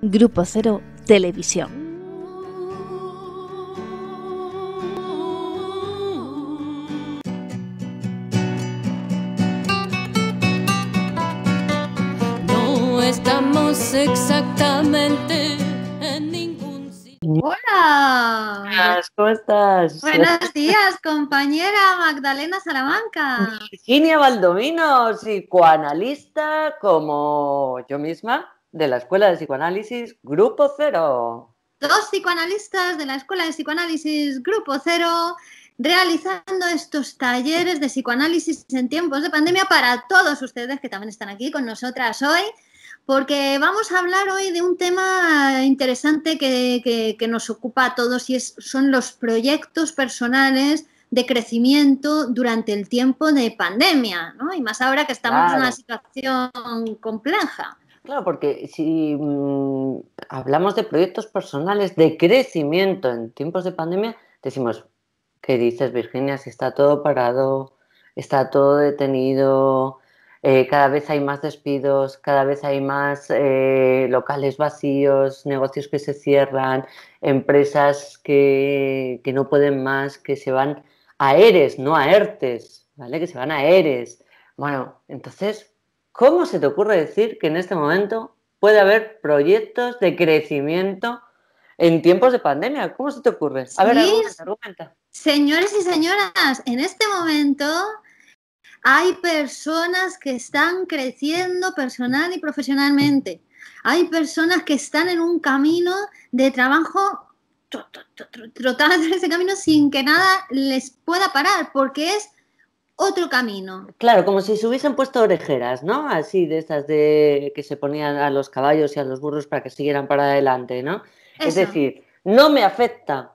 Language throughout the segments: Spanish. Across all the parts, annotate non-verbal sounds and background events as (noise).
Grupo Cero Televisión. No estamos exactamente en ningún sitio. Hola. ¿Cómo estás? Buenos días, compañera Magdalena Salamanca. Virginia Valdominos, psicoanalista como yo misma de la Escuela de Psicoanálisis Grupo Cero. Dos psicoanalistas de la Escuela de Psicoanálisis Grupo Cero realizando estos talleres de psicoanálisis en tiempos de pandemia para todos ustedes que también están aquí con nosotras hoy, porque vamos a hablar hoy de un tema interesante que, nos ocupa a todos y es, son los proyectos personales de crecimiento durante el tiempo de pandemia, ¿no? Y más ahora que estamos en una situación compleja. Claro, porque si mm, hablamos de proyectos personales, de crecimiento en tiempos de pandemia, decimos, ¿qué dices Virginia? Si está todo parado, está todo detenido, eh, cada vez hay más despidos, cada vez hay más eh, locales vacíos, negocios que se cierran, empresas que, que, no pueden más, que se van a ERES, no a ERTES, ¿vale? Que se van a ERES. Bueno, entonces, ¿Cómo se te ocurre decir que en este momento puede haber proyectos de crecimiento en tiempos de pandemia? ¿Cómo se te ocurre? A ver, sí. Señores y señoras, en este momento hay personas que están creciendo personal y profesionalmente. Hay personas que están en un camino de trabajo trotando ese camino sin que nada les pueda parar, porque es otro camino. Claro, como si se hubiesen puesto orejeras, ¿no? Así de estas de que se ponían a los caballos y a los burros para que siguieran para adelante, ¿no? Es decir, no me afecta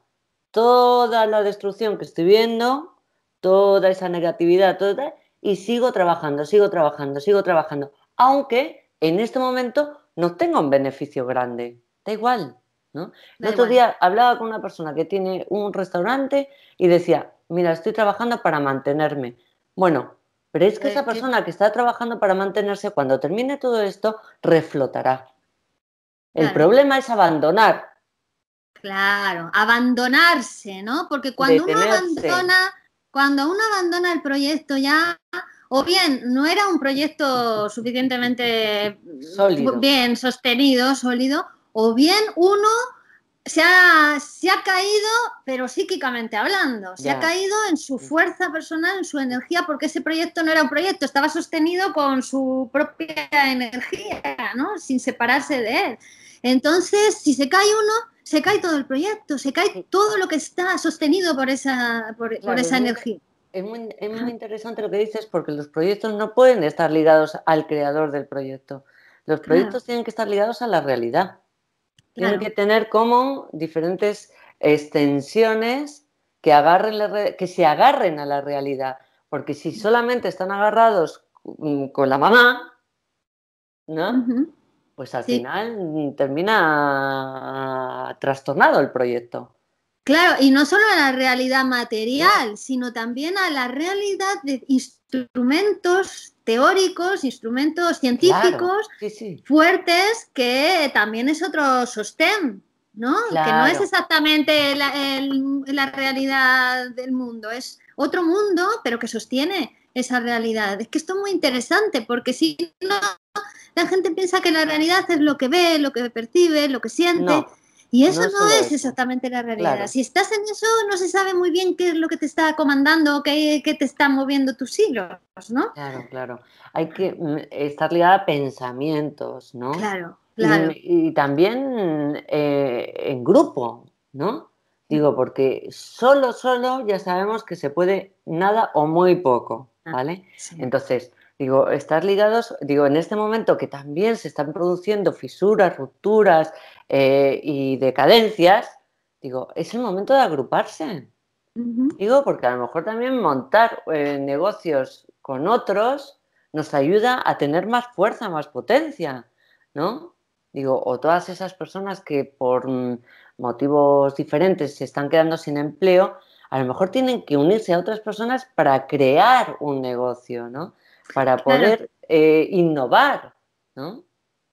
toda la destrucción que estoy viendo, toda esa negatividad, toda, y sigo trabajando, sigo trabajando, sigo trabajando, aunque en este momento no tengo un beneficio grande, da igual. ¿no? El otro día hablaba con una persona que tiene un restaurante y decía, mira, estoy trabajando para mantenerme, bueno, pero es que pues esa persona que está trabajando para mantenerse, cuando termine todo esto, reflotará. El problema es abandonar. Claro, abandonarse, ¿no? Porque cuando uno abandona, cuando uno abandona el proyecto ya, o bien no era un proyecto suficientemente bien sostenido, sólido, o bien uno se ha, caído, pero psíquicamente hablando, se ha caído en su mm. fuerza personal, en su energía, porque ese proyecto no era un proyecto, estaba sostenido con su propia energía, Sin separarse de él. Entonces, si se cae uno, se cae todo el proyecto, se cae todo lo que está sostenido por esa, energía. Es muy, interesante lo que dices porque los proyectos no pueden estar ligados al creador del proyecto. Los proyectos tienen que estar ligados a la realidad. Tienen que tener como diferentes extensiones que, que se agarren a la realidad. Porque si solamente están agarrados mm, con la mamá, ¿no? Pues al final termina trastornado el proyecto. Claro, y no solo a la realidad material, sino también a la realidad de instrumentos teóricos, instrumentos científicos fuertes, que también es otro sostén, ¿no? Que no es exactamente la, realidad del mundo, es otro mundo, pero que sostiene esa realidad. Es que esto es muy interesante, porque si no, la gente piensa que la realidad es lo que ve, lo que percibe, lo que siente. Y eso no, es exactamente la realidad. Si estás en eso, no se sabe muy bien qué es lo que te está comandando, qué, qué te está moviendo tus hilos, ¿no? Claro, claro. Hay que mm, estar ligada a pensamientos, ¿no? Claro, claro. Y, también eh, en grupo, ¿no? Digo, porque solo, solo ya sabemos que se puede nada o muy poco, ah, ¿vale? Entonces, Digo, estar ligados, digo, en este momento que también se están produciendo fisuras, rupturas eh, y decadencias, digo, es el momento de agruparse. Digo, porque a lo mejor también montar eh, negocios con otros nos ayuda a tener más fuerza, más potencia, ¿no? Digo, o todas esas personas que por mm, motivos diferentes se están quedando sin empleo, a lo mejor tienen que unirse a otras personas para crear un negocio, ¿no? para poder eh, innovar, ¿no?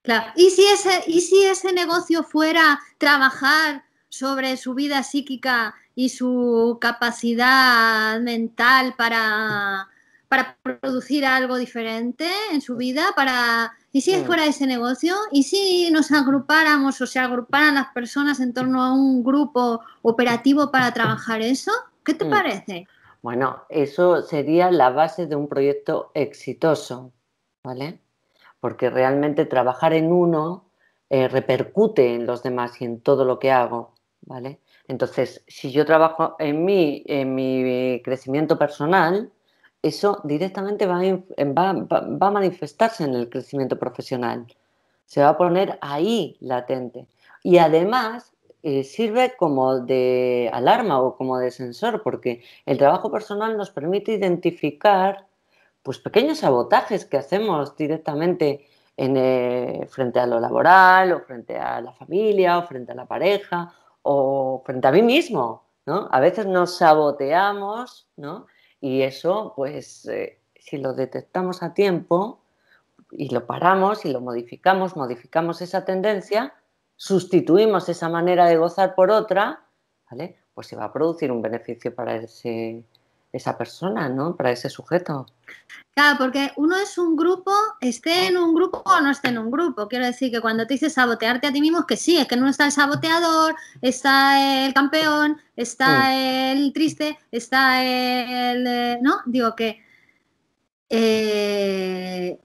Claro, y si, ese, y si ese negocio fuera trabajar sobre su vida psíquica y su capacidad mental para, producir algo diferente en su vida, para y si mm. fuera ese negocio, y si nos agrupáramos o se agruparan las personas en torno a un grupo operativo para trabajar eso, ¿qué te mm. parece? Bueno, eso sería la base de un proyecto exitoso, ¿vale? Porque realmente trabajar en uno eh, repercute en los demás y en todo lo que hago, ¿vale? Entonces, si yo trabajo en mí, en mi crecimiento personal, eso directamente va a manifestarse en el crecimiento profesional. Se va a poner ahí latente. Y además eh, sirve como de alarma o como de sensor, porque el trabajo personal nos permite identificar pues, pequeños sabotajes que hacemos directamente eh, frente a lo laboral, o frente a la familia, o frente a la pareja, o frente a mí mismo. A veces nos saboteamos, ¿no? Y eso, pues, eh, si lo detectamos a tiempo y lo paramos y lo modificamos, modificamos esa tendencia, sustituimos esa manera de gozar por otra, ¿vale? Pues se va a producir un beneficio para esa persona, ¿no? Para ese sujeto. Claro, porque uno es un grupo, esté en un grupo o no esté en un grupo. Quiero decir que cuando te dices sabotearte a ti mismo, que sí, es que no está el saboteador, está el campeón, está mm. el triste, está el... Eh, ¿No? Digo que... Eh,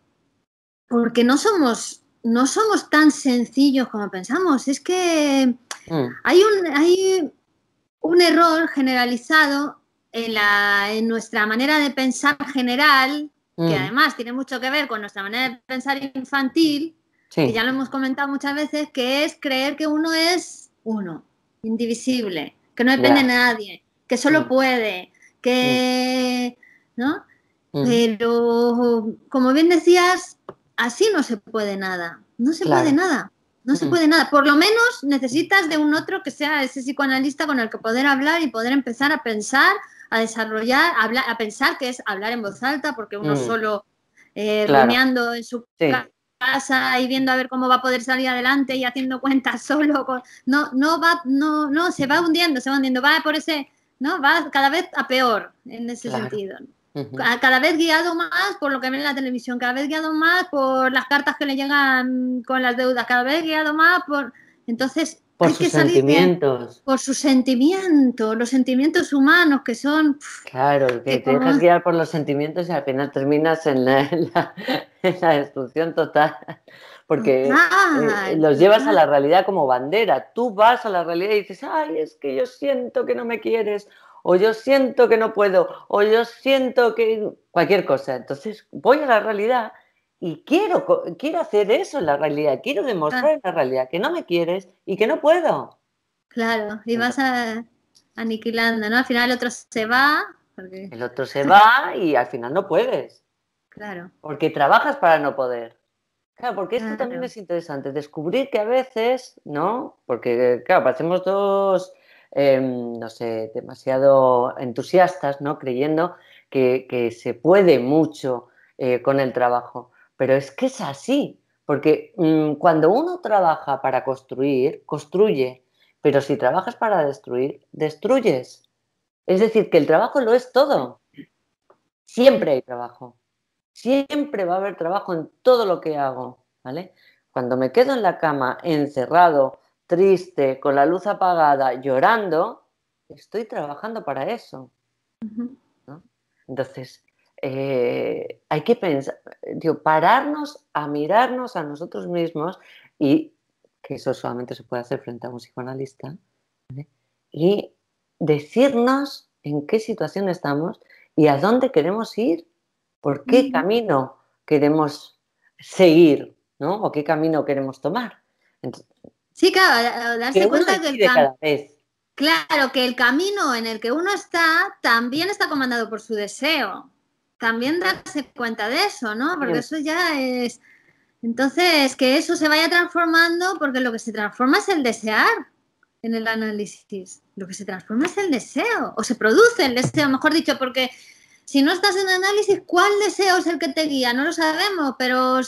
porque no somos no somos tan sencillos como pensamos. Es que mm. hay, un, un error generalizado en, en nuestra manera de pensar general, que mm. además tiene mucho que ver con nuestra manera de pensar infantil, que ya lo hemos comentado muchas veces, que es creer que uno es uno, indivisible, que no depende de nadie, que solo mm. puede, que... ¿no? Pero, como bien decías, Así no se puede nada, no se puede nada, no se mm. puede nada. Por lo menos necesitas de un otro que sea ese psicoanalista con el que poder hablar y poder empezar a pensar, a desarrollar, a, hablar, a pensar que es hablar en voz alta, porque uno mm. solo eh, en su casa y viendo a ver cómo va a poder salir adelante y haciendo cuentas (laughs) solo, no, no va, no, no, se va hundiendo, se va hundiendo, va por ese, no, va cada vez a peor en ese sentido cada vez guiado más por lo que ven en la televisión, cada vez guiado más por las cartas que le llegan con las deudas, cada vez guiado más por... Entonces... Por sus sentimientos. por sus sentimientos, los sentimientos humanos que son... Claro, que, te dejas guiar por los sentimientos y al final terminas en la, (laughs) destrucción total. Porque eh, los llevas a la realidad como bandera. Tú vas a la realidad y dices, ay, es que yo siento que no me quieres o yo siento que no puedo, o yo siento que cualquier cosa. Entonces voy a la realidad y quiero, quiero hacer eso en la realidad, quiero demostrar ah. en la realidad que no me quieres y que no puedo. Claro, y vas a, aniquilando, ¿no? Al final el otro se va. El otro se (laughs) va y al final no puedes. Claro. Porque trabajas para no poder. Claro, porque esto también es interesante, descubrir que a veces, ¿no? Porque, claro, parecemos dos Em, no sé, demasiado entusiastas, ¿no? Creyendo que, se puede mucho eh, con el trabajo. Pero es que es así, porque mm, cuando uno trabaja para construir, construye, pero si trabajas para destruir, destruyes. Es decir, que el trabajo lo es todo. Siempre hay trabajo. Siempre va a haber trabajo en todo lo que hago, ¿vale? Cuando me quedo en la cama encerrado triste, con la luz apagada, llorando, estoy trabajando para eso. Entonces, eh, hay que pensar, pararnos a mirarnos a nosotros mismos y que eso solamente se puede hacer frente a un psicoanalista, y decirnos en qué situación estamos y a dónde queremos ir, por qué camino queremos seguir, ¿no? O qué camino queremos tomar. Entonces, Sí, claro, darse cuenta que el Claro, que el camino en el que uno está también está comandado por su deseo. También darse cuenta de eso, ¿no? Porque eso ya es. Entonces, que eso se vaya transformando, porque lo que se transforma es el desear en el análisis. Lo que se transforma es el deseo, o se produce el deseo, mejor dicho, porque si no estás en análisis, ¿cuál deseo es el que te guía? No lo sabemos, pero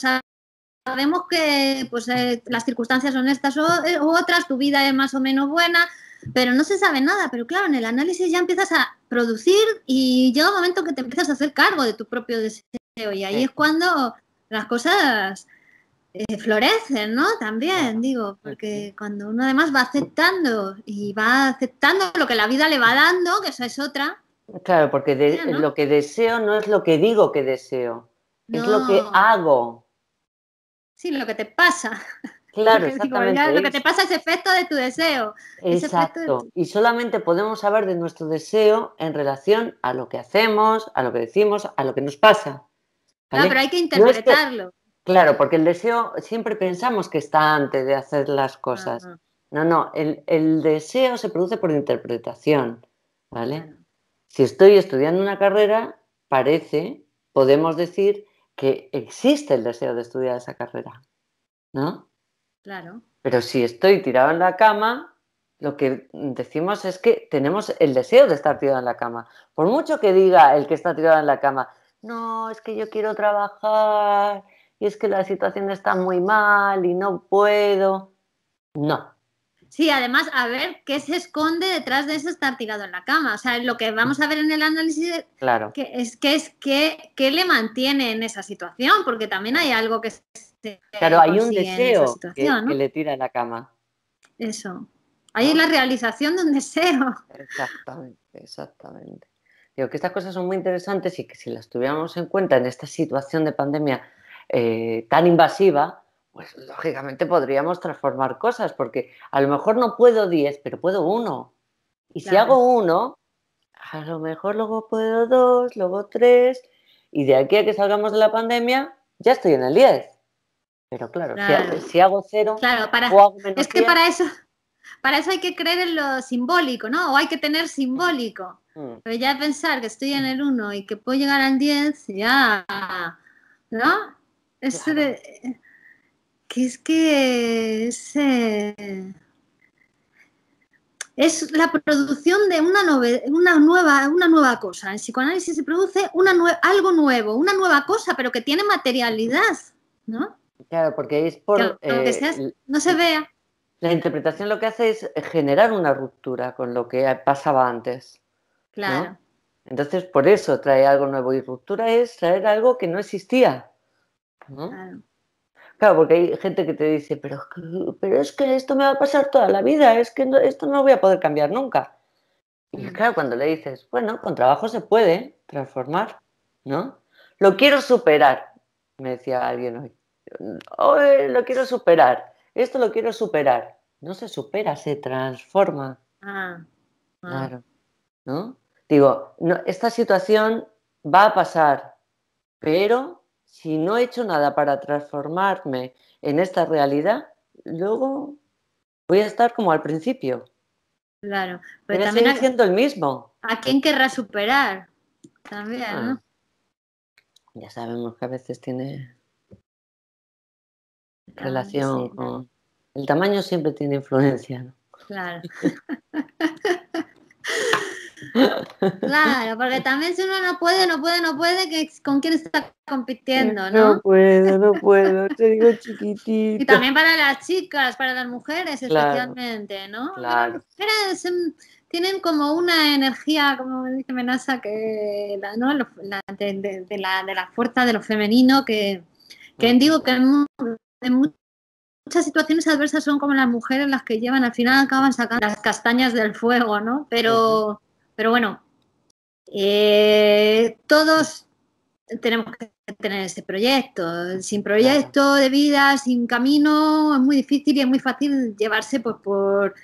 sabemos que pues, eh, las circunstancias son estas eh, u otras, tu vida es más o menos buena, pero no se sabe nada. Pero claro, en el análisis ya empiezas a producir y llega un momento que te empiezas a hacer cargo de tu propio deseo y ahí es cuando las cosas eh, florecen, ¿no? También digo, porque cuando uno además va aceptando y va aceptando lo que la vida le va dando, que esa es otra. Claro, porque lo que deseo no es lo que digo que deseo, es lo que hago sí, lo que te pasa. (laughs) Claro, exactamente. lo que te pasa es efecto de tu deseo. Exacto. Y solamente podemos saber de nuestro deseo en relación a lo que hacemos, a lo que decimos, a lo que nos pasa. Claro, pero hay que interpretarlo. Claro, porque el deseo siempre pensamos que está antes de hacer las cosas. No, no, el, deseo se produce por interpretación, ¿vale? Si estoy estudiando una carrera, parece, podemos decir que existe el deseo de estudiar esa carrera, ¿no? Claro. Pero si estoy tirado en la cama, lo que decimos es que tenemos el deseo de estar tirado en la cama. Por mucho que diga el que está tirado en la cama, no, es que yo quiero trabajar y es que la situación está muy mal y no puedo. No, Sí, además, a ver qué se esconde detrás de eso estar tirado en la cama. O sea, lo que vamos a ver en el análisis es que es que, que, le mantiene en esa situación, porque también hay algo que se Claro, hay un deseo que, le tira en la cama. Eso. Hay la realización de un deseo. Exactamente, exactamente. Digo que estas cosas son muy interesantes y que si las tuviéramos en cuenta en esta situación de pandemia eh, tan invasiva, pues lógicamente podríamos transformar cosas, porque a lo mejor no puedo 10, pero puedo uno. Y si hago uno, a lo mejor luego puedo dos, luego tres, y de aquí a que salgamos de la pandemia, ya estoy en el 10. Pero claro, Si, hago cero, es que para eso, para eso hay que creer en lo simbólico, ¿no? O hay que tener simbólico. Mm. Pero ya pensar que estoy en el 1 y que puedo llegar al 10, ya, ¿no? que es que eh, es, la producción de una, una, nueva, una nueva cosa. En psicoanálisis se produce una algo nuevo, una nueva cosa, pero que tiene materialidad, ¿no? Claro, porque es por... Eh, no se vea. La interpretación lo que hace es generar una ruptura con lo que pasaba antes. Claro. Entonces, por eso trae algo nuevo y ruptura es traer algo que no existía. Claro. Claro, porque hay gente que te dice, pero, es que esto me va a pasar toda la vida, es que esto no lo voy a poder cambiar nunca. Y mm. claro, cuando le dices, bueno, con trabajo se puede transformar, ¿no? Lo quiero superar, me decía alguien hoy. lo quiero superar, esto lo quiero superar. No se supera, se transforma. Ah, ah. Claro, ¿no? Digo, esta situación va a pasar, pero si no he hecho nada para transformarme en esta realidad, luego voy a estar como al principio. Claro, pero, también haciendo el mismo. ¿A quién querrá superar? También, ¿no? Ah, ya sabemos que a veces tiene relación con... El tamaño siempre tiene influencia, ¿no? Claro. (laughs) Claro, porque también si uno no puede, no puede, no puede, ¿con quién está compitiendo, no? No puedo, no puedo, te digo chiquitito. Y también para las chicas, para las mujeres especialmente, ¿no? Claro. Las mujeres em, tienen como una energía, como dice Menaza, que de, la, de, la, fuerza de lo femenino, que, que digo que en muchas situaciones adversas son como las mujeres las que llevan, al final acaban sacando las castañas del fuego, ¿no? Pero, pero bueno, eh, todos tenemos que tener ese proyecto. Sin proyecto de vida, sin camino, es muy difícil y es muy fácil llevarse pues, por,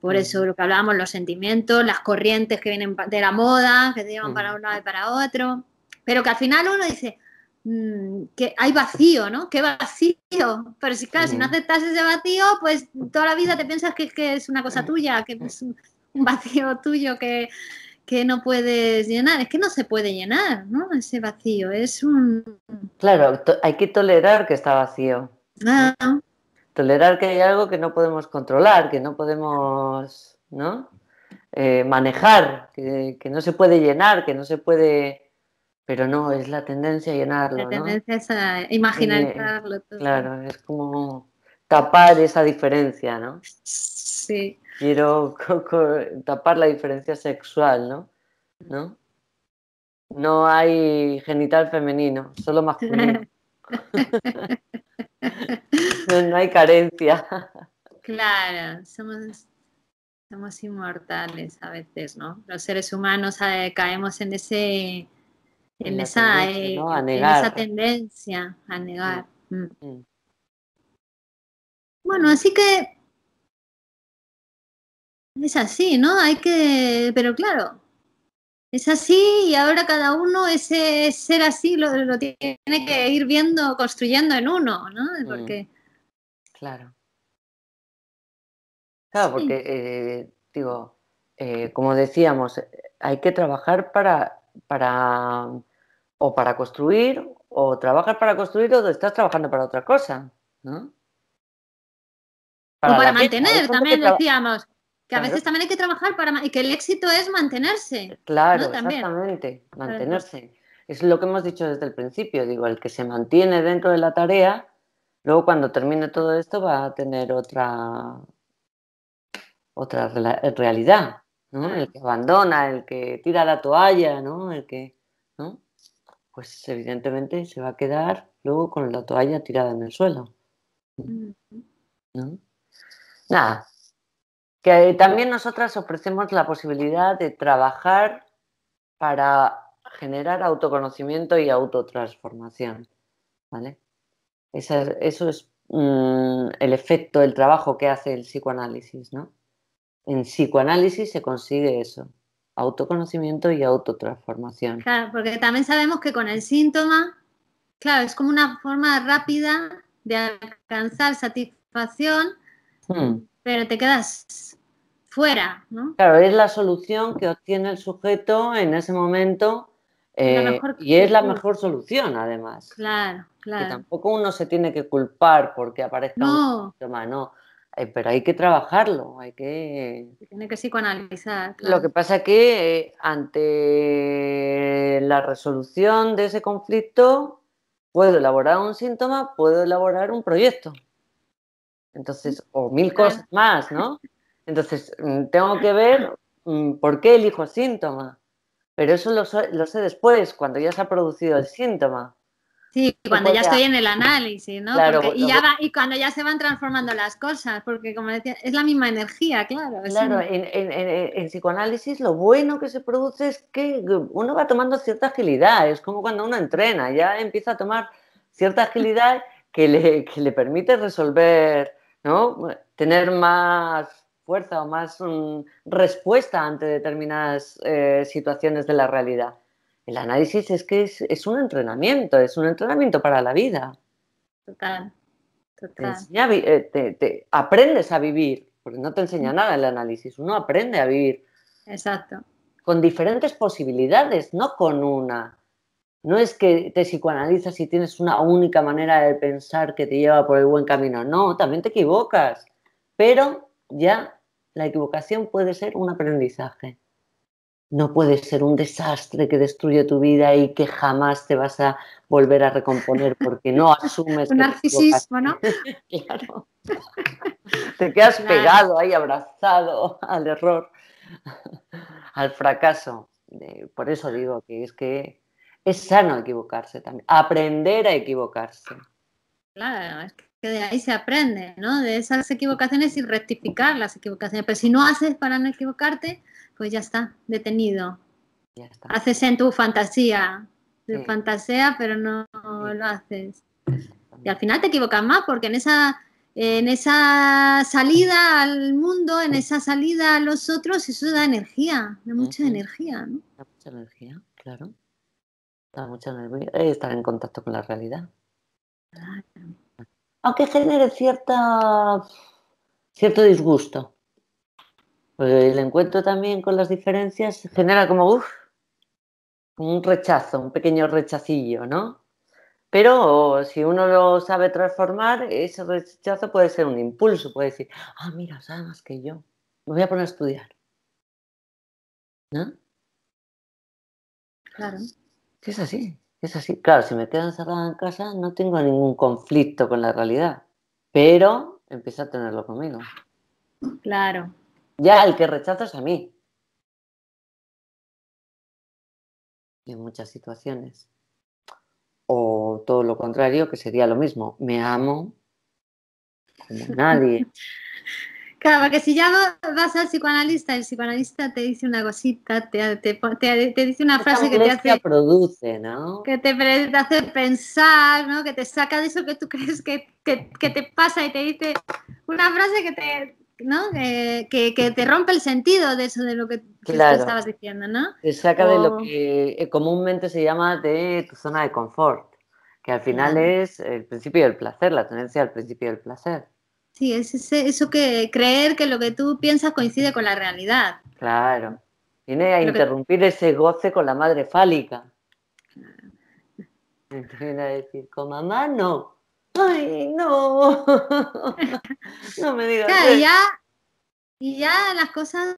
por mm. eso lo que hablábamos, los sentimientos, las corrientes que vienen de la moda, que te llevan para mm. un lado y para otro. Pero que al final uno dice, mm, que hay vacío, ¿no? ¿Qué vacío? Pero si, claro, no aceptas ese vacío, pues toda la vida te piensas que, que es una cosa tuya, que es un vacío tuyo que, que no puedes llenar. Es que no se puede llenar, ¿no? Ese vacío es un... Claro, hay que tolerar que está vacío. Ah. Tolerar que hay algo que no podemos controlar, que no podemos, ¿no? Eh, manejar, que, no se puede llenar, que no se puede... Pero no, es la tendencia a llenarlo. La tendencia es a imaginarlo. todo. Claro, es como tapar esa diferencia, ¿no? Sí. Quiero tapar la diferencia sexual, ¿no? ¿No? No hay genital femenino, solo masculino. (laughs) no, hay carencia. Claro, somos, somos inmortales a veces, ¿no? Los seres humanos ah, caemos en ese en, esa, eh, tendencia, a negar. esa tendencia a negar. Bueno, así que es así, ¿no? Hay que, pero claro, es así y ahora cada uno ese ser así lo, tiene que ir viendo, construyendo en uno, ¿no? Mm. Porque... claro. Claro, porque, eh, digo, eh, como decíamos, hay que trabajar para, para, o para construir, o trabajar para construir o estás trabajando para otra cosa, ¿no? para, para mantener, también decíamos. Que a veces también hay que trabajar para y que el éxito es mantenerse. Eh, claro, exactamente, mantenerse. Es lo que hemos dicho desde el principio, digo, el que se mantiene dentro de la tarea, luego cuando termine todo esto va a tener otra otra realidad, El que abandona, el que tira la toalla, ¿no? El que, ¿no? Pues evidentemente se va a quedar luego con la toalla tirada en el suelo. ¿No? nada, que también nosotras ofrecemos la posibilidad de trabajar para generar autoconocimiento y autotransformación. ¿vale? eso es mm, el efecto, el trabajo que hace el psicoanálisis. ¿no? En psicoanálisis se consigue eso, autoconocimiento y autotransformación. Claro, porque también sabemos que con el síntoma, claro, es como una forma rápida de alcanzar satisfacción Hmm. pero te quedas fuera, ¿no? Claro, es la solución que obtiene el sujeto en ese momento eh, y es la mejor solución, además. Claro, claro. Que tampoco uno se tiene que culpar porque aparezca un síntoma no. Eh, pero hay que trabajarlo, hay que... tiene que psicoanalizar. Lo que pasa que eh, ante la resolución de ese conflicto puedo elaborar un síntoma, puedo elaborar un proyecto. Entonces, o mil cosas más, ¿no? Entonces, mm, tengo que ver mm, por qué elijo síntoma. Pero eso lo, sé después, cuando ya se ha producido el síntoma. Sí, cuando ya estoy en el análisis, ¿no? porque, y, ya y cuando ya se van transformando las cosas, porque como decía, es la misma energía, claro. Claro, en, en, psicoanálisis lo bueno que se produce es que uno va tomando cierta agilidad, es como cuando uno entrena, ya empieza a tomar cierta agilidad que le, que le permite resolver ¿no? Tener más fuerza o más mm, respuesta ante determinadas eh, situaciones de la realidad. El análisis es que es, un entrenamiento, es un entrenamiento para la vida. Total, total. Eh, aprendes a vivir, porque no te enseña mm. nada el análisis, uno aprende a vivir. Exacto. Con diferentes posibilidades, no con una no es que te psicoanalizas y tienes una única manera de pensar que te lleva por el buen camino, no, también te equivocas, pero ya la equivocación puede ser un aprendizaje. No puede ser un desastre que destruye tu vida y que jamás te vas a volver a recomponer porque no (laughs) asumes. un narcisismo, ¿no? (laughs) claro. te quedas pegado ahí, abrazado al error, al fracaso. Eh, por eso digo que es que es sano equivocarse también, aprender a equivocarse. Claro, es que de ahí se aprende, ¿no? De esas equivocaciones y rectificar las equivocaciones. Pero si no haces para no equivocarte, pues ya está, detenido. Ya está. Haces en tu fantasía, de fantasea, pero no lo haces. Y al final te equivocas más, porque en esa, en esa salida al mundo, en esa salida a los otros, eso da energía, da mucha energía, ¿no? Da mucha energía, claro. Eh, estar en contacto con la realidad. Ah, Aunque genere cierta, cierto disgusto. el encuentro también con las diferencias genera como un rechazo, un pequeño rechacillo, ¿no? Pero si uno lo sabe transformar, ese rechazo puede ser un impulso, puede decir, ah, mira, sabes más que yo, me voy a poner a estudiar. ¿No? Claro. Es así, es así. Claro, si me quedo encerrada en casa no tengo ningún conflicto con la realidad, pero empiezo a tenerlo conmigo. Claro. Ya el que rechazo es a mí. En muchas situaciones. O todo lo contrario, que sería lo mismo. Me amo como (laughs) nadie. Claro, porque si ya vas al psicoanalista, el psicoanalista te dice una cosita, te, dice una frase que te hace. produce, ¿no? Que te, hace pensar, ¿no? Que te saca de eso que tú crees que, te pasa y te dice una frase que te. Que, te rompe el sentido de eso, de lo que tú estabas diciendo, ¿no? Te saca de lo que eh, comúnmente se llama de tu zona de confort, que al final es el principio del placer, la tendencia al principio del placer. Sí, es eso que creer que lo que tú piensas coincide con la realidad. Claro. Viene a interrumpir ese goce con la madre fálica. (laughs) Viene a decir, con mamá no. ¡Ay, no! (laughs) no me digas. Claro, y ya las cosas,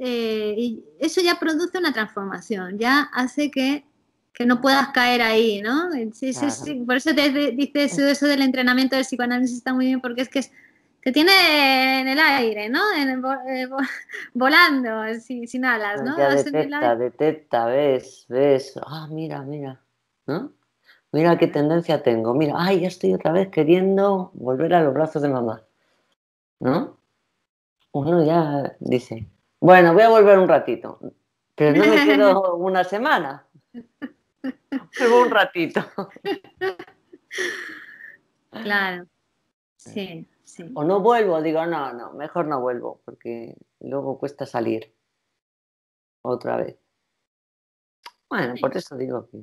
eh, eso ya produce una transformación, ya hace que, no puedas caer ahí, ¿no? Por eso te dice eso, del entrenamiento del psicoanálisis está muy bien, porque es que te tiene en el aire, ¿no? En eh, (laughs) volando, sin, alas, ¿no? detecta, detecta, ves, ves, ah, mira, mira, ¿no? Mira qué tendencia tengo, mira, ay, ya estoy otra vez queriendo volver a los brazos de mamá, ¿no? Uno ya dice, bueno, voy a volver un ratito, pero no me quedo (laughs) una semana, Pero un ratito. Claro, sí. O no vuelvo, digo, no, no, mejor no vuelvo, porque luego cuesta salir otra vez. Bueno, por eso digo que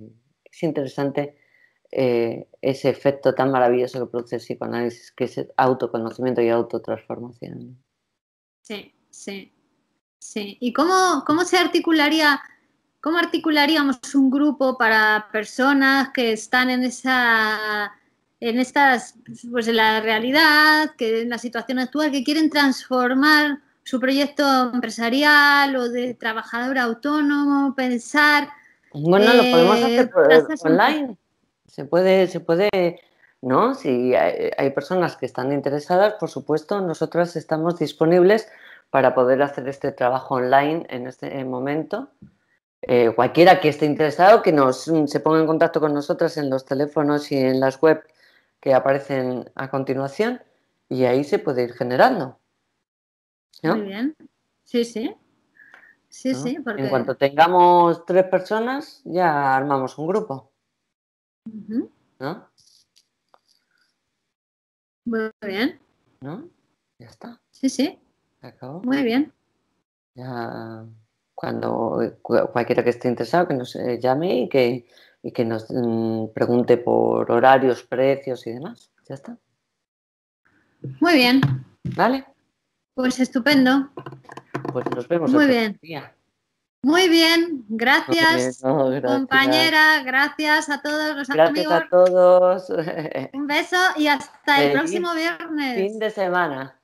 es interesante eh, ese efecto tan maravilloso que produce el psicoanálisis, que es autoconocimiento y autotransformación. Sí, sí, sí. ¿Y cómo, cómo se articularía, cómo articularíamos un grupo para personas que están en esa en estas, pues en la realidad, que en la situación actual, que quieren transformar su proyecto empresarial o de trabajador autónomo, pensar. Bueno, lo podemos eh, hacer eh, online. Se puede, se puede, ¿no? Si hay, personas que están interesadas, por supuesto, nosotras estamos disponibles para poder hacer este trabajo online en este momento. Eh, cualquiera que esté interesado, que nos se ponga en contacto con nosotras en los teléfonos y en las web que aparecen a continuación y ahí se puede ir generando. Muy bien. Sí, sí. Sí, sí. Porque... En cuanto tengamos tres personas, ya armamos un grupo. ¿No? Muy bien. ¿No? Ya está. Sí, sí. Muy bien. Ya cuando cualquiera que esté interesado que nos eh, llame y que y que nos mm, pregunte por horarios, precios y demás. Ya está. Muy bien. Vale. Pues estupendo. Pues nos vemos. Muy bien. Muy bien, gracias, compañera, gracias a todos los amigos. Gracias a todos. (laughs) Un beso y hasta el próximo viernes. Fin de semana.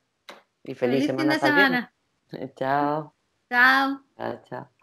Y feliz, semana. Fin de semana. (laughs) Chao. Chao, chao.